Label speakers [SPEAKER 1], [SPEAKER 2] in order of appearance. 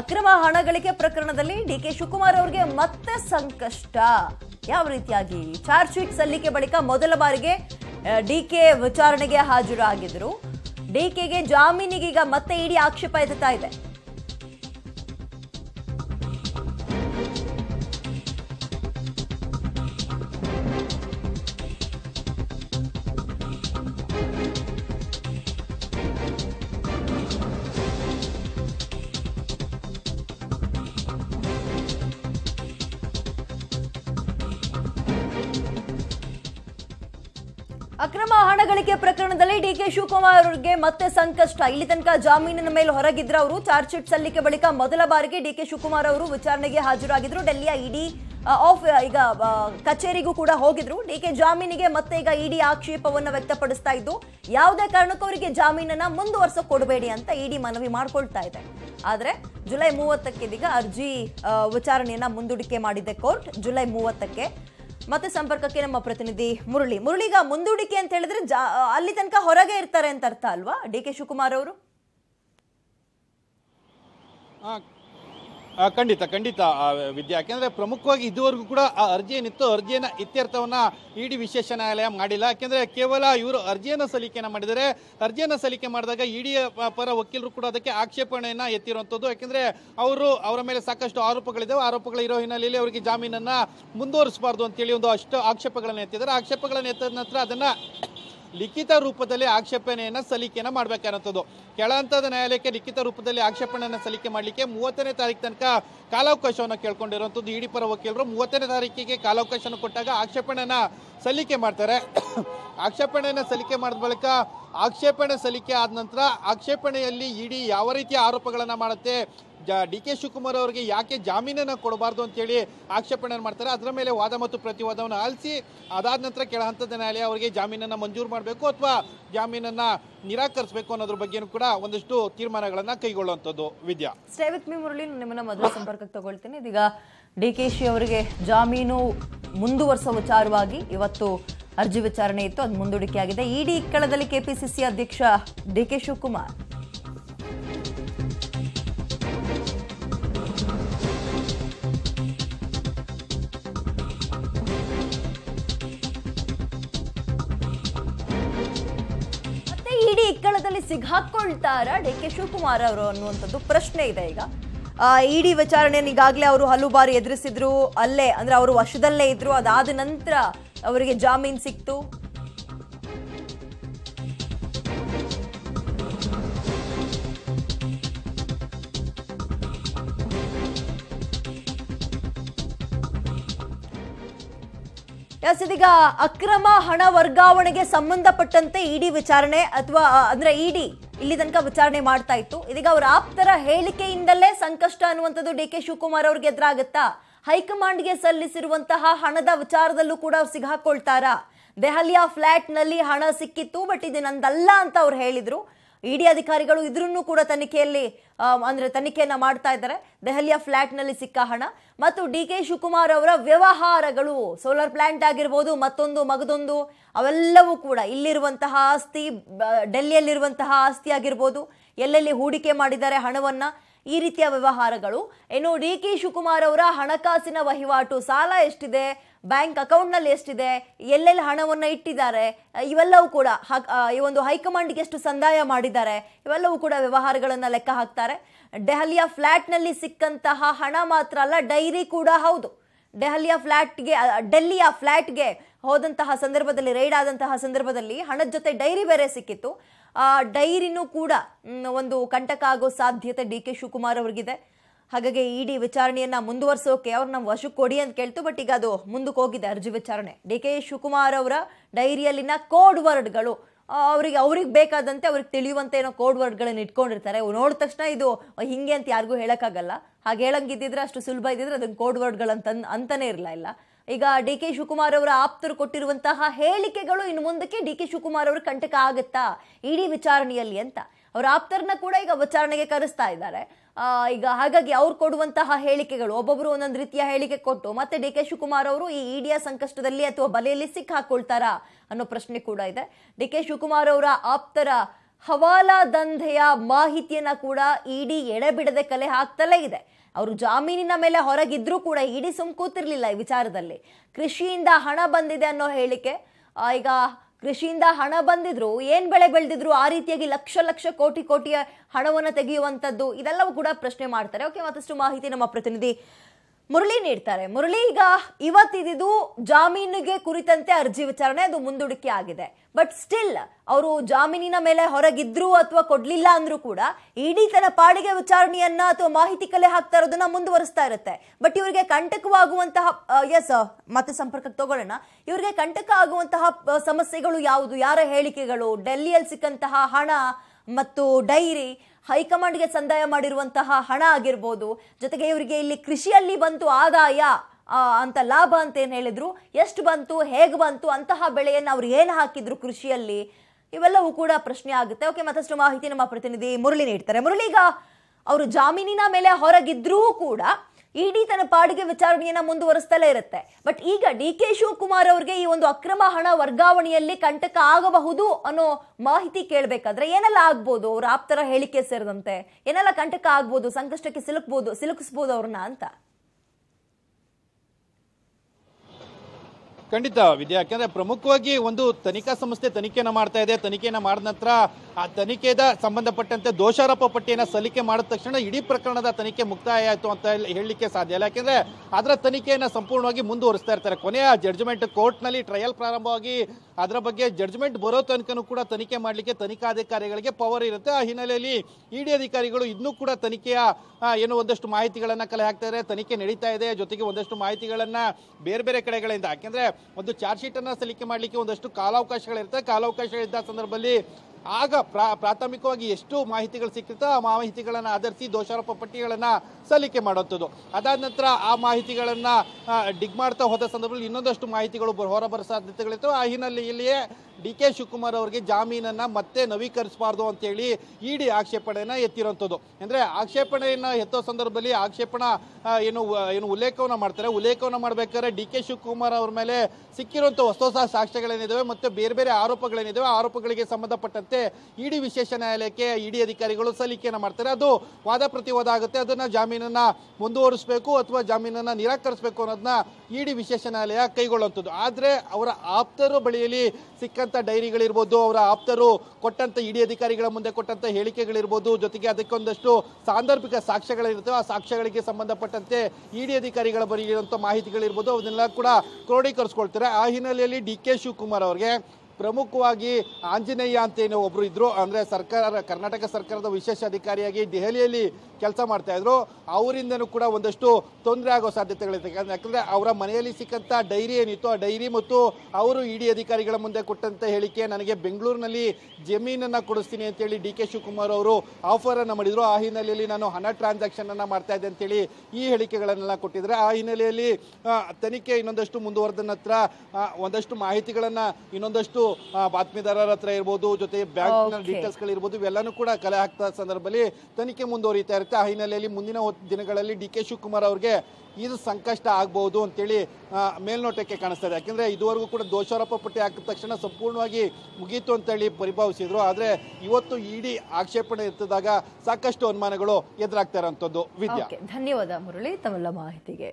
[SPEAKER 1] ಅಕ್ರಮ ಹಣ ಗಳಿಕೆ ಪ್ರಕರಣದಲ್ಲಿ ಡಿಕೆ ಶಿವಕುಮಾರ್ ಅವರಿಗೆ ಮತ್ತೆ ಸಂಕಷ್ಟ ಯಾವ ರೀತಿಯಾಗಿ ಚಾರ್ಜ್ ಶೀಟ್ ಸಲ್ಲಿಕೆ ಬಳಿಕ ಮೊದಲ ಬಾರಿಗೆ ಡಿಕೆ ವಿಚಾರಣೆಗೆ ಹಾಜರಾಗಿದ್ರು ಡಿಕೆಗೆ ಜಾಮೀನಿಗೀಗ ಮತ್ತೆ ಇಡೀ ಆಕ್ಷೇಪ ಎದುತ್ತಾ ಇದೆ ಅಕ್ರಮ ಹಣ ಗಳಿಕೆ ಪ್ರಕರಣದಲ್ಲಿ ಡಿಕೆ ಶಿವಕುಮಾರ್ ಅವರಿಗೆ ಮತ್ತೆ ಸಂಕಷ್ಟ ಇಲ್ಲಿ ತನಕ ಜಾಮೀನಿನ ಮೇಲೆ ಹೊರಗಿದ್ರ ಅವರು ಚಾರ್ಜ್ ಶೀಟ್ ಸಲ್ಲಿಕೆ ಬಳಿಕ ಮೊದಲ ಬಾರಿಗೆ ಡಿಕೆ ಶಿವಕುಮಾರ್ ಅವರು ವಿಚಾರಣೆಗೆ ಹಾಜರಾಗಿದ್ರು ಡೆಲ್ಲಿಯ ಇಡಿ ಆಫ್ ಈಗ ಕಚೇರಿಗೂ ಕೂಡ ಹೋಗಿದ್ರು ಡಿಕೆ ಜಾಮೀನಿಗೆ ಮತ್ತೆ ಈಗ ಇಡಿ ಆಕ್ಷೇಪವನ್ನು ವ್ಯಕ್ತಪಡಿಸ್ತಾ ಇದ್ದು ಯಾವುದೇ ಕಾರಣಕ್ಕೂ ಅವರಿಗೆ ಜಾಮೀನನ್ನ ಮುಂದುವರೆಸ ಕೊಡಬೇಡಿ ಅಂತ ಇಡಿ ಮನವಿ ಮಾಡ್ಕೊಳ್ತಾ ಇದೆ ಆದರೆ ಜುಲೈ ಮೂವತ್ತಕ್ಕೆ ಇದೀಗ ಅರ್ಜಿ ವಿಚಾರಣೆಯನ್ನ ಮುಂದೂಡಿಕೆ ಮಾಡಿದೆ ಕೋರ್ಟ್ ಜುಲೈ ಮೂವತ್ತಕ್ಕೆ ಮತ್ತೆ ಸಂಪರ್ಕಕ್ಕೆ ನಮ್ಮ ಪ್ರತಿನಿಧಿ ಮುರಳಿ ಮುರಳಿಗ ಮುಂದೂಡಿಕೆ ಅಂತ ಹೇಳಿದ್ರೆ ಅಲ್ಲಿ ತನಕ ಹೊರಗೆ ಇರ್ತಾರೆ ಅಂತ ಅರ್ಥ ಅಲ್ವಾ ಡಿ ಕೆ ಶಿವಕುಮಾರ್ ಅವರು
[SPEAKER 2] ಖಂಡಿತ ಖಂಡಿತ ವಿದ್ಯಾ ಯಾಕೆಂದ್ರೆ ಪ್ರಮುಖವಾಗಿ ಇದುವರೆಗೂ ಕೂಡ ಆ ಅರ್ಜಿ ಏನಿತ್ತು ಅರ್ಜಿಯನ್ನು ಇತ್ಯರ್ಥವನ್ನು ಇಡಿ ವಿಶೇಷ ನ್ಯಾಯಾಲಯ ಮಾಡಿಲ್ಲ ಯಾಕೆಂದ್ರೆ ಕೇವಲ ಇವರು ಅರ್ಜಿಯನ್ನ ಸಲ್ಲಿಕೆಯನ್ನ ಮಾಡಿದರೆ ಅರ್ಜಿಯನ್ನ ಸಲ್ಲಿಕೆ ಮಾಡಿದಾಗ ಇಡಿ ಪರ ವಕೀಲರು ಕೂಡ ಅದಕ್ಕೆ ಆಕ್ಷೇಪಣೆಯನ್ನ ಎತ್ತಿರುವಂಥದ್ದು ಯಾಕೆಂದ್ರೆ ಅವರು ಅವರ ಮೇಲೆ ಸಾಕಷ್ಟು ಆರೋಪಗಳಿದ್ದಾವೆ ಆರೋಪಗಳಿರೋ ಹಿನ್ನೆಲೆಯಲ್ಲಿ ಅವರಿಗೆ ಜಾಮೀನನ್ನ ಮುಂದುವರಿಸಬಾರ್ದು ಅಂತೇಳಿ ಒಂದು ಅಷ್ಟು ಆಕ್ಷೇಪಗಳನ್ನು ಎತ್ತಿದ್ದಾರೆ ಆಕ್ಷೇಪಗಳನ್ನು ಎತ್ತಿದ ನಂತರ ಅದನ್ನ ಲಿಖಿತ ರೂಪದಲ್ಲಿ ಆಕ್ಷೇಪಣೆಯನ್ನು ಸಲ್ಲಿಕೆಯನ್ನು ಮಾಡಬೇಕಾದಂಥದ್ದು ಕೆಳ ಹಂತದ ನ್ಯಾಯಾಲಯಕ್ಕೆ ಲಿಖಿತ ರೂಪದಲ್ಲಿ ಆಕ್ಷೇಪಣೆಯನ್ನು ಸಲ್ಲಿಕೆ ಮಾಡಲಿಕ್ಕೆ ಮೂವತ್ತನೇ ತಾರೀಕು ತನಕ ಕಾಲಾವಕಾಶವನ್ನು ಕೇಳ್ಕೊಂಡಿರುವಂಥದ್ದು ಇಡಿ ಪರ ವಕೀಲರು ಮೂವತ್ತನೇ ತಾರೀಕಿಗೆ ಕಾಲಾವಕಾಶವನ್ನು ಕೊಟ್ಟಾಗ ಆಕ್ಷೇಪಣೆಯನ್ನು ಸಲ್ಲಿಕೆ ಮಾಡ್ತಾರೆ ಆಕ್ಷೇಪಣೆಯನ್ನು ಸಲ್ಲಿಕೆ ಮಾಡಿದ ಬಳಿಕ ಆಕ್ಷೇಪಣೆ ಸಲ್ಲಿಕೆ ಆದ ನಂತರ ಆಕ್ಷೇಪಣೆಯಲ್ಲಿ ಇಡಿ ಯಾವ ರೀತಿಯ ಆರೋಪಗಳನ್ನು ಮಾಡುತ್ತೆ ಜಾ ಡಿ ಕೆ ಶಿವಕುಮಾರ್ ಅವರಿಗೆ ಯಾಕೆ ಜಾಮೀನನ್ನು ಕೊಡಬಾರ್ದು ಅಂತೇಳಿ ಆಕ್ಷೇಪಣೆ ಮಾಡ್ತಾರೆ ಅದರ ಮೇಲೆ ವಾದ ಮತ್ತು ಪ್ರತಿವಾದವನ್ನು ಆಲಿಸಿ ಅದಾದ ನಂತರ ಕೆಳ ಹಂತದ ನ್ಯಾಯಾಲಯ ಅವರಿಗೆ ಜಾಮೀನನ್ನು ಮಂಜೂರು ಮಾಡಬೇಕು ಅಥವಾ ಜಾಮೀನನ್ನು ನಿರಾಕರಿಸಬೇಕು ಅನ್ನೋದ್ರ ಬಗ್ಗೆನೂ ಕೂಡ ಒಂದಷ್ಟು ತೀರ್ಮಾನಗಳನ್ನು ಕೈಗೊಳ್ಳುವಂಥದ್ದು ವಿದ್ಯಾ
[SPEAKER 1] ಮಿ ಮುರಳಿ ನಿಮ್ಮನ್ನು ಮೊದಲು ಸಂಪರ್ಕಕ್ಕೆ ತಗೊಳ್ತೇನೆ ಇದೀಗ ಡಿ ಕೆ ಶಿ ಅವರಿಗೆ ಜಾಮೀನು ಮುಂದುವರಿಸೋ ವಿಚಾರವಾಗಿ ಇವತ್ತು ಅರ್ಜಿ ವಿಚಾರಣೆ ಇತ್ತು ಅದು ಮುಂದೂಡಿಕೆಯಾಗಿದೆ ಇಡಿ ಕಳದಲ್ಲಿ ಕೆಪಿಸಿಸಿ ಅಧ್ಯಕ್ಷ ಡಿ ಕೆ ಶಿವಕುಮಾರ್ ಸಿಗಾಕೊಳ್ತಾರ ಡಿ ಕೆ ಶಿವಕುಮಾರ್ ಅವರು ಅನ್ನುವಂಥದ್ದು ಪ್ರಶ್ನೆ ಇದೆ ಈಗ ಇಡಿ ವಿಚಾರಣೆಯನ್ನು ಈಗಾಗಲೇ ಅವರು ಹಲವು ಬಾರಿ ಎದುರಿಸಿದ್ರು ಅಲ್ಲೇ ಅಂದ್ರೆ ಅವರು ವಶದಲ್ಲೇ ಇದ್ರು ಅದಾದ ನಂತರ ಅವರಿಗೆ ಜಾಮೀನು ಸಿಕ್ತು ಇದೀಗ ಅಕ್ರಮ ಹಣ ವರ್ಗಾವಣೆಗೆ ಸಂಬಂಧಪಟ್ಟಂತೆ ಇಡಿ ವಿಚಾರಣೆ ಅಥವಾ ಅಂದ್ರೆ ಇಡಿ ಇಲ್ಲಿ ತನಕ ವಿಚಾರಣೆ ಮಾಡ್ತಾ ಇತ್ತು ಇದೀಗ ಅವರ ಆಪ್ತರ ಹೇಳಿಕೆಯಿಂದಲೇ ಸಂಕಷ್ಟ ಅನ್ನುವಂಥದ್ದು ಡಿ ಕೆ ಶಿವಕುಮಾರ್ ಅವ್ರಿಗೆ ಎದುರಾಗುತ್ತಾ ಹೈಕಮಾಂಡ್ಗೆ ಸಲ್ಲಿಸಿರುವಂತಹ ಹಣದ ವಿಚಾರದಲ್ಲೂ ಕೂಡ ಅವ್ರು ಸಿಗಾಕೊಳ್ತಾರಾ ದೆಹಲಿಯ ನಲ್ಲಿ ಹಣ ಸಿಕ್ಕಿತ್ತು ಬಟ್ ಇದು ನಂದಲ್ಲ ಅಂತ ಅವ್ರು ಹೇಳಿದ್ರು ಇಡಿ ಅಧಿಕಾರಿಗಳು ಇದ್ರೂ ಕೂಡ ತನಿಖೆಯಲ್ಲಿ ಅಂದರೆ ತನಿಖೆಯನ್ನು ಮಾಡ್ತಾ ಇದ್ದಾರೆ ದೆಹಲಿಯ ಫ್ಲ್ಯಾಟ್ನಲ್ಲಿ ಸಿಕ್ಕ ಹಣ ಮತ್ತು ಡಿ ಕೆ ಶಿವಕುಮಾರ್ ಅವರ ವ್ಯವಹಾರಗಳು ಸೋಲಾರ್ ಪ್ಲ್ಯಾಂಟ್ ಆಗಿರ್ಬೋದು ಮತ್ತೊಂದು ಮಗದೊಂದು ಅವೆಲ್ಲವೂ ಕೂಡ ಇಲ್ಲಿರುವಂತಹ ಆಸ್ತಿ ಡೆಲ್ಲಿಯಲ್ಲಿರುವಂತಹ ಆಸ್ತಿ ಆಗಿರ್ಬೋದು ಎಲ್ಲೆಲ್ಲಿ ಹೂಡಿಕೆ ಮಾಡಿದ್ದಾರೆ ಹಣವನ್ನು ಈ ರೀತಿಯ ವ್ಯವಹಾರಗಳು ಇನ್ನು ಡಿ ಕೆ ಶಿವಕುಮಾರ್ ಅವರ ಹಣಕಾಸಿನ ವಹಿವಾಟು ಸಾಲ ಎಷ್ಟಿದೆ ಬ್ಯಾಂಕ್ ಅಕೌಂಟ್ನಲ್ಲಿ ಎಷ್ಟಿದೆ ಎಲ್ಲೆಲ್ಲಿ ಹಣವನ್ನು ಇಟ್ಟಿದ್ದಾರೆ ಇವೆಲ್ಲವೂ ಕೂಡ ಈ ಒಂದು ಹೈಕಮಾಂಡ್ಗೆ ಎಷ್ಟು ಸಂದಾಯ ಮಾಡಿದ್ದಾರೆ ಇವೆಲ್ಲವೂ ಕೂಡ ವ್ಯವಹಾರಗಳನ್ನು ಲೆಕ್ಕ ಹಾಕ್ತಾರೆ ಫ್ಲಾಟ್ ಫ್ಲ್ಯಾಟ್ನಲ್ಲಿ ಸಿಕ್ಕಂತಹ ಹಣ ಮಾತ್ರ ಅಲ್ಲ ಡೈರಿ ಕೂಡ ಹೌದು ದೆಹಲಿಯ ಫ್ಲ್ಯಾಟ್ಗೆ ಡೆಲ್ಲಿಯ ಫ್ಲ್ಯಾಟ್ಗೆ ಹೋದಂತಹ ಸಂದರ್ಭದಲ್ಲಿ ರೈಡ್ ಆದಂತಹ ಸಂದರ್ಭದಲ್ಲಿ ಹಣದ ಜೊತೆ ಡೈರಿ ಬೇರೆ ಸಿಕ್ಕಿತ್ತು ಆ ಡೈರಿನೂ ಕೂಡ ಒಂದು ಕಂಟಕ ಆಗೋ ಸಾಧ್ಯತೆ ಡಿ ಕೆ ಶಿವಕುಮಾರ್ ಅವರಿಗಿದೆ ಹಾಗಾಗಿ ಇಡಿ ವಿಚಾರಣೆಯನ್ನ ಮುಂದುವರಿಸೋಕೆ ಅವ್ರು ನಮ್ಮ ವಶಕ್ಕೆ ಕೊಡಿ ಅಂತ ಕೇಳ್ತು ಬಟ್ ಈಗ ಅದು ಮುಂದಕ್ಕೆ ಹೋಗಿದೆ ಅರ್ಜಿ ವಿಚಾರಣೆ ಡಿ ಕೆ ಶಿವಕುಮಾರ್ ಅವರ ಡೈರಿಯಲ್ಲಿನ ಕೋಡ್ ವರ್ಡ್ಗಳು ಅವರಿಗೆ ಅವ್ರಿಗೆ ಬೇಕಾದಂತೆ ಅವ್ರಿಗೆ ತಿಳಿಯುವಂತೆ ಏನೋ ಕೋಡ್ ವರ್ಡ್ಗಳನ್ನು ಇಟ್ಕೊಂಡಿರ್ತಾರೆ ನೋಡಿದ ತಕ್ಷಣ ಇದು ಹಿಂಗೆ ಅಂತ ಯಾರಿಗೂ ಹೇಳೋಕ್ಕಾಗಲ್ಲ ಹಾಗೆ ಹೇಳಂಗಿದ್ದಿದ್ರೆ ಅಷ್ಟು ಸುಲಭ ಇದ್ದಿದ್ರೆ ಅದನ್ನ ಕೋಡ್ ವರ್ಡ್ಗಳಂತ ಅಂತಾನೆ ಇರಲ್ಲ ಇಲ್ಲ ಈಗ ಡಿ ಕೆ ಶಿವಕುಮಾರ್ ಅವರ ಆಪ್ತರು ಕೊಟ್ಟಿರುವಂತಹ ಹೇಳಿಕೆಗಳು ಇನ್ನು ಮುಂದಕ್ಕೆ ಡಿ ಕೆ ಶಿವಕುಮಾರ್ ಅವರು ಕಂಟಕ ಆಗುತ್ತಾ ಇಡೀ ವಿಚಾರಣೆಯಲ್ಲಿ ಅಂತ ಅವರ ಆಪ್ತರನ್ನ ಕೂಡ ಈಗ ವಿಚಾರಣೆಗೆ ಕರೆಸ್ತಾ ಇದ್ದಾರೆ ಈಗ ಹಾಗಾಗಿ ಅವ್ರು ಕೊಡುವಂತಹ ಹೇಳಿಕೆಗಳು ಒಬ್ಬೊಬ್ಬರು ಒಂದೊಂದು ರೀತಿಯ ಹೇಳಿಕೆ ಕೊಟ್ಟು ಮತ್ತೆ ಡಿ ಕೆ ಶಿವಕುಮಾರ್ ಅವರು ಈ ಇಡಿಯ ಸಂಕಷ್ಟದಲ್ಲಿ ಅಥವಾ ಬಲೆಯಲ್ಲಿ ಸಿಕ್ಕಾಕೊಳ್ತಾರಾ ಅನ್ನೋ ಪ್ರಶ್ನೆ ಕೂಡ ಇದೆ ಡಿ ಕೆ ಶಿವಕುಮಾರ್ ಅವರ ಆಪ್ತರ ಹವಾಲಾ ದಂಧೆಯ ಮಾಹಿತಿಯನ್ನ ಕೂಡ ಇಡಿ ಎಡೆಬಿಡದೆ ಕಲೆ ಹಾಕ್ತಲೇ ಇದೆ ಅವರು ಜಾಮೀನಿನ ಮೇಲೆ ಹೊರಗಿದ್ರೂ ಕೂಡ ಇಡಿ ಸುಮ್ ಕೂತಿರ್ಲಿಲ್ಲ ಈ ವಿಚಾರದಲ್ಲಿ ಕೃಷಿಯಿಂದ ಹಣ ಬಂದಿದೆ ಅನ್ನೋ ಹೇಳಿಕೆ ಈಗ ಕೃಷಿಯಿಂದ ಹಣ ಬಂದಿದ್ರು ಏನು ಬೆಳೆ ಬೆಳೆದಿದ್ರು ಆ ರೀತಿಯಾಗಿ ಲಕ್ಷ ಲಕ್ಷ ಕೋಟಿ ಕೋಟಿಯ ಹಣವನ್ನು ತೆಗೆಯುವಂಥದ್ದು ಇದೆಲ್ಲವೂ ಕೂಡ ಪ್ರಶ್ನೆ ಮಾಡ್ತಾರೆ ಓಕೆ ಮತ್ತಷ್ಟು ಮಾಹಿತಿ ನಮ್ಮ ಪ್ರತಿನಿಧಿ ಮುರಳಿ ನೀಡ್ತಾರೆ ಮುರಳಿ ಈಗ ಇವತ್ತಿದು ಜಾಮೀನಿಗೆ ಕುರಿತಂತೆ ಅರ್ಜಿ ವಿಚಾರಣೆ ಅದು ಮುಂದೂಡಿಕೆ ಆಗಿದೆ ಬಟ್ ಸ್ಟಿಲ್ ಅವರು ಜಾಮೀನಿನ ಮೇಲೆ ಹೊರಗಿದ್ರು ಅಥವಾ ಕೊಡ್ಲಿಲ್ಲ ಅಂದ್ರೂ ಕೂಡ ಇಡೀ ತನ್ನ ಪಾಡಿಗೆ ವಿಚಾರಣೆಯನ್ನ ಅಥವಾ ಮಾಹಿತಿ ಕಲೆ ಹಾಕ್ತಾ ಇರೋದನ್ನ ಮುಂದುವರಿಸ್ತಾ ಇರುತ್ತೆ ಬಟ್ ಇವರಿಗೆ ಕಂಟಕವಾಗುವಂತಹ ಎಸ್ ಮತ್ತೆ ಸಂಪರ್ಕಕ್ಕೆ ತಗೊಳ್ಳೋಣ ಇವರಿಗೆ ಕಂಟಕ ಆಗುವಂತಹ ಸಮಸ್ಯೆಗಳು ಯಾವುದು ಯಾರ ಹೇಳಿಕೆಗಳು ಡೆಲ್ಲಿಯಲ್ಲಿ ಸಿಕ್ಕಂತಹ ಹಣ ಮತ್ತು ಡೈರಿ ಹೈಕಮಾಂಡ್ಗೆ ಸಂದಾಯ ಮಾಡಿರುವಂತಹ ಹಣ ಆಗಿರ್ಬೋದು ಜೊತೆಗೆ ಇವರಿಗೆ ಇಲ್ಲಿ ಕೃಷಿಯಲ್ಲಿ ಬಂತು ಆದಾಯ ಅಂತ ಲಾಭ ಅಂತ ಏನು ಹೇಳಿದ್ರು ಎಷ್ಟು ಬಂತು ಹೇಗೆ ಬಂತು ಅಂತಹ ಬೆಳೆಯನ್ನು ಅವ್ರು ಏನು ಹಾಕಿದ್ರು ಕೃಷಿಯಲ್ಲಿ ಇವೆಲ್ಲವೂ ಕೂಡ ಪ್ರಶ್ನೆ ಆಗುತ್ತೆ ಓಕೆ ಮತ್ತಷ್ಟು ಮಾಹಿತಿ ನಮ್ಮ ಪ್ರತಿನಿಧಿ ಮುರಳಿ ನೀಡ್ತಾರೆ ಮುರಳಿ ಅವರು ಜಾಮೀನಿನ ಮೇಲೆ ಹೊರಗಿದ್ರೂ ಕೂಡ ಇಡಿ ತನ್ನ ಪಾಡಿಗೆ ವಿಚಾರಣೆಯನ್ನ ಮುಂದುವರಿಸ್ತಲೇ ಇರುತ್ತೆ ಬಟ್ ಈಗ ಡಿ ಕೆ ಶಿವಕುಮಾರ್ ಅವರಿಗೆ ಈ ಒಂದು ಅಕ್ರಮ ಹಣ ವರ್ಗಾವಣೆಯಲ್ಲಿ ಕಂಟಕ ಆಗಬಹುದು ಅನ್ನೋ ಮಾಹಿತಿ ಕೇಳಬೇಕಾದ್ರೆ ಏನೆಲ್ಲ ಆಗ್ಬೋದು ಅವ್ರ ಆಪ್ತರ ಹೇಳಿಕೆ ಸೇರಿದಂತೆ ಏನೆಲ್ಲ ಕಂಟಕ ಆಗ್ಬೋದು ಸಂಕಷ್ಟಕ್ಕೆ ಸಿಲುಕ್ಬೋದು ಸಿಲುಕಿಸ್ಬೋದು ಅವ್ರನ್ನ ಅಂತ
[SPEAKER 2] ಖಂಡಿತ ವಿದ್ಯಾ ಯಾಕೆಂದರೆ ಪ್ರಮುಖವಾಗಿ ಒಂದು ತನಿಖಾ ಸಂಸ್ಥೆ ತನಿಖೆಯನ್ನು ಮಾಡ್ತಾ ಇದೆ ತನಿಖೆಯನ್ನು ಮಾಡಿದ ನಂತರ ಆ ತನಿಖೆದ ಸಂಬಂಧಪಟ್ಟಂತೆ ದೋಷಾರೋಪ ಪಟ್ಟಿಯನ್ನು ಸಲ್ಲಿಕೆ ಮಾಡಿದ ತಕ್ಷಣ ಇಡೀ ಪ್ರಕರಣದ ತನಿಖೆ ಮುಕ್ತಾಯ ಆಯಿತು ಅಂತ ಹೇಳಲಿಕ್ಕೆ ಸಾಧ್ಯ ಇಲ್ಲ ಯಾಕೆಂದ್ರೆ ಅದರ ತನಿಖೆಯನ್ನು ಸಂಪೂರ್ಣವಾಗಿ ಮುಂದುವರಿಸ್ತಾ ಇರ್ತಾರೆ ಕೊನೆಯ ಜಡ್ಜ್ಮೆಂಟ್ ಕೋರ್ಟ್ನಲ್ಲಿ ಟ್ರಯಲ್ ಪ್ರಾರಂಭವಾಗಿ ಅದರ ಬಗ್ಗೆ ಜಡ್ಜ್ಮೆಂಟ್ ಬರೋ ತನಕನೂ ಕೂಡ ತನಿಖೆ ಮಾಡಲಿಕ್ಕೆ ತನಿಖಾಧಿಕಾರಿಗಳಿಗೆ ಪವರ್ ಇರುತ್ತೆ ಆ ಹಿನ್ನೆಲೆಯಲ್ಲಿ ಇಡಿ e ಅಧಿಕಾರಿಗಳು ಇನ್ನೂ ಕೂಡ ತನಿಖೆಯ ಏನು ಒಂದಷ್ಟು ಮಾಹಿತಿಗಳನ್ನು ಕಲೆ ಹಾಕ್ತಾ ಹಾಕ್ತಾರೆ ತನಿಖೆ ನಡೀತಾ ಇದೆ ಜೊತೆಗೆ ಒಂದಷ್ಟು ಮಾಹಿತಿಗಳನ್ನು ಬೇರೆ ಬೇರೆ ಕಡೆಗಳಿಂದ ಯಾಕೆಂದರೆ ಒಂದು ಚಾರ್ಜ್ ಅನ್ನ ಸಲ್ಲಿಕೆ ಮಾಡಲಿಕ್ಕೆ ಒಂದಷ್ಟು ಕಾಲಾವಕಾಶಗಳಿರ್ತವೆ ಕಾಲಾವಕಾಶಗಳಿದ್ದ ಸಂದರ್ಭದಲ್ಲಿ ಆಗ ಪ್ರಾಥಮಿಕವಾಗಿ ಎಷ್ಟು ಮಾಹಿತಿಗಳು ಸಿಕ್ಕಿರ್ತೋ ಆ ಮಾಹಿತಿಗಳನ್ನು ಆಧರಿಸಿ ದೋಷಾರೋಪ ಪಟ್ಟಿಗಳನ್ನು ಸಲ್ಲಿಕೆ ಮಾಡುವಂಥದ್ದು ಅದಾದ ನಂತರ ಆ ಮಾಹಿತಿಗಳನ್ನು ಡಿಗ್ ಮಾಡ್ತಾ ಹೋದ ಸಂದರ್ಭದಲ್ಲಿ ಇನ್ನೊಂದಷ್ಟು ಮಾಹಿತಿಗಳು ಹೊರಬರೋ ಸಾಧ್ಯತೆಗಳಿತ್ತು ಆ ಹಿನ್ನೆಲೆಯಲ್ಲಿಯೇ ಡಿ ಕೆ ಶಿವಕುಮಾರ್ ಅವರಿಗೆ ಜಾಮೀನನ್ನು ಮತ್ತೆ ನವೀಕರಿಸಬಾರ್ದು ಅಂತೇಳಿ ಇಡಿ ಆಕ್ಷೇಪಣೆಯನ್ನು ಎತ್ತಿರುವಂಥದ್ದು ಅಂದರೆ ಆಕ್ಷೇಪಣೆಯನ್ನು ಎತ್ತೋ ಸಂದರ್ಭದಲ್ಲಿ ಆಕ್ಷೇಪಣ ಏನು ಏನು ಉಲ್ಲೇಖವನ್ನು ಮಾಡ್ತಾರೆ ಉಲ್ಲೇಖವನ್ನು ಮಾಡಬೇಕಾದ್ರೆ ಡಿ ಕೆ ಶಿವಕುಮಾರ್ ಅವರ ಮೇಲೆ ಸಿಕ್ಕಿರುವಂಥ ಹೊಸ ಹೊಸ ಸಾಕ್ಷ್ಯಗಳೇನಿದ್ದಾವೆ ಮತ್ತು ಬೇರೆ ಬೇರೆ ಆರೋಪಗಳೇನಿದ್ದಾವೆ ಆರೋಪಗಳಿಗೆ ಸಂಬಂಧಪಟ್ಟಂತೆ ಮತ್ತೆ ಇಡಿ ವಿಶೇಷ ನ್ಯಾಯಾಲಯಕ್ಕೆ ಇಡಿ ಅಧಿಕಾರಿಗಳು ಸಲ್ಲಿಕೆಯನ್ನು ಮಾಡ್ತಾರೆ ಅದು ವಾದ ಪ್ರತಿವಾದ ಆಗುತ್ತೆ ಅದನ್ನ ಜಾಮೀನನ್ನ ಮುಂದುವರಿಸಬೇಕು ಅಥವಾ ಜಾಮೀನನ್ನ ನಿರಾಕರಿಸಬೇಕು ಅನ್ನೋದನ್ನ ಇಡಿ ವಿಶೇಷ ನ್ಯಾಯಾಲಯ ಕೈಗೊಳ್ಳುವಂಥದ್ದು ಆದ್ರೆ ಅವರ ಆಪ್ತರು ಬಳಿಯಲ್ಲಿ ಸಿಕ್ಕಂತ ಡೈರಿಗಳಿರ್ಬೋದು ಅವರ ಆಪ್ತರು ಕೊಟ್ಟಂತ ಇಡಿ ಅಧಿಕಾರಿಗಳ ಮುಂದೆ ಕೊಟ್ಟಂತ ಹೇಳಿಕೆಗಳಿರ್ಬೋದು ಜೊತೆಗೆ ಅದಕ್ಕೊಂದಷ್ಟು ಸಾಂದರ್ಭಿಕ ಸಾಕ್ಷ್ಯಗಳಿರುತ್ತೆ ಆ ಸಾಕ್ಷ್ಯಗಳಿಗೆ ಸಂಬಂಧಪಟ್ಟಂತೆ ಇಡಿ ಅಧಿಕಾರಿಗಳ ಬಳಿ ಇರುವಂತಹ ಮಾಹಿತಿಗಳಿರ್ಬೋದು ಅವನ್ನೆಲ್ಲ ಕೂಡ ಕ್ರೋಢೀಕರಿಸ್ಕೊಳ್ತಾರೆ ಆ ಹಿನ್ನೆಲೆಯಲ್ಲಿ ಡಿ ಕೆ ಶಿವಕುಮಾರ್ ಅವರಿಗೆ ಪ್ರಮುಖವಾಗಿ ಆಂಜನೇಯ ಏನೋ ಒಬ್ಬರು ಇದ್ರು ಅಂದರೆ ಸರ್ಕಾರ ಕರ್ನಾಟಕ ಸರ್ಕಾರದ ವಿಶೇಷ ಅಧಿಕಾರಿಯಾಗಿ ದೆಹಲಿಯಲ್ಲಿ ಕೆಲಸ ಮಾಡ್ತಾಯಿದ್ರು ಅವರಿಂದನೂ ಕೂಡ ಒಂದಷ್ಟು ತೊಂದರೆ ಆಗೋ ಸಾಧ್ಯತೆಗಳಿದೆ ಯಾಕಂದರೆ ಅವರ ಮನೆಯಲ್ಲಿ ಸಿಕ್ಕಂಥ ಡೈರಿ ಏನಿತ್ತು ಆ ಡೈರಿ ಮತ್ತು ಅವರು ಇಡಿ ಅಧಿಕಾರಿಗಳ ಮುಂದೆ ಕೊಟ್ಟಂಥ ಹೇಳಿಕೆ ನನಗೆ ಬೆಂಗಳೂರಿನಲ್ಲಿ ಜಮೀನನ್ನು ಕೊಡಿಸ್ತೀನಿ ಅಂತೇಳಿ ಡಿ ಕೆ ಶಿವಕುಮಾರ್ ಅವರು ಆಫರನ್ನು ಮಾಡಿದರು ಆ ಹಿನ್ನೆಲೆಯಲ್ಲಿ ನಾನು ಹಣ ಟ್ರಾನ್ಸಾಕ್ಷನನ್ನು ಮಾಡ್ತಾ ಇದ್ದೆ ಅಂತೇಳಿ ಈ ಹೇಳಿಕೆಗಳನ್ನೆಲ್ಲ ಕೊಟ್ಟಿದ್ದಾರೆ ಆ ಹಿನ್ನೆಲೆಯಲ್ಲಿ ತನಿಖೆ ಇನ್ನೊಂದಷ್ಟು ಮುಂದುವರೆದ ನಂತರ ಒಂದಷ್ಟು ಮಾಹಿತಿಗಳನ್ನು ಇನ್ನೊಂದಷ್ಟು ಬಾತ್ಮೀದಾರರ ಹತ್ರ ಇರ್ಬೋದು ಜೊತೆ ಗಳು ಇರ್ಬೋದು ಇವೆಲ್ಲನೂ ಕೂಡ ಕಲೆ ಹಾಕ್ತಾ ಸಂದರ್ಭದಲ್ಲಿ ತನಿಖೆ ಮುಂದುವರಿತಾ ಇರುತ್ತೆ ಆ ಹಿನ್ನೆಲೆಯಲ್ಲಿ ಮುಂದಿನ ದಿನಗಳಲ್ಲಿ ಡಿ ಕೆ ಶಿವಕುಮಾರ್ ಅವ್ರಿಗೆ ಇದು ಸಂಕಷ್ಟ ಆಗ್ಬಹುದು ಅಂತೇಳಿ ಮೇಲ್ನೋಟಕ್ಕೆ ಕಾಣಿಸ್ತಾ ಇದೆ ಯಾಕಂದ್ರೆ ಇದುವರೆಗೂ ಕೂಡ ದೋಷಾರೋಪ ಪಟ್ಟಿ ಹಾಕಿದ ತಕ್ಷಣ ಸಂಪೂರ್ಣವಾಗಿ ಮುಗೀತು ಅಂತೇಳಿ ಪರಿಭಾವಿಸಿದ್ರು ಆದರೆ ಇವತ್ತು ಇಡೀ ಆಕ್ಷೇಪಣೆ ಇರ್ತದಾಗ ಸಾಕಷ್ಟು ಅನುಮಾನಗಳು ಎದುರಾಗ್ತಾ ಇರುವಂತದ್ದು ವಿದ್ಯಾ
[SPEAKER 1] ಧನ್ಯವಾದ ಮುರಳಿ ತಮ್ಮೆಲ್ಲ ಮಾಹಿತಿಗೆ